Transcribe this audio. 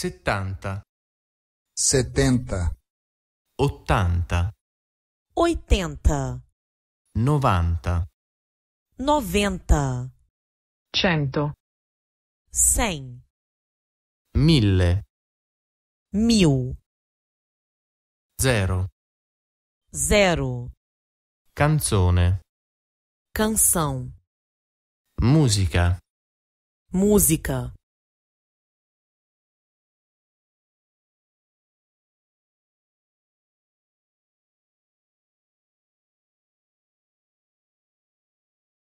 settanta, setenta, ottanta, oitenta, novanta, noventa, cento, cem, mille, mil, zero, zero, canzone, canção, música, música.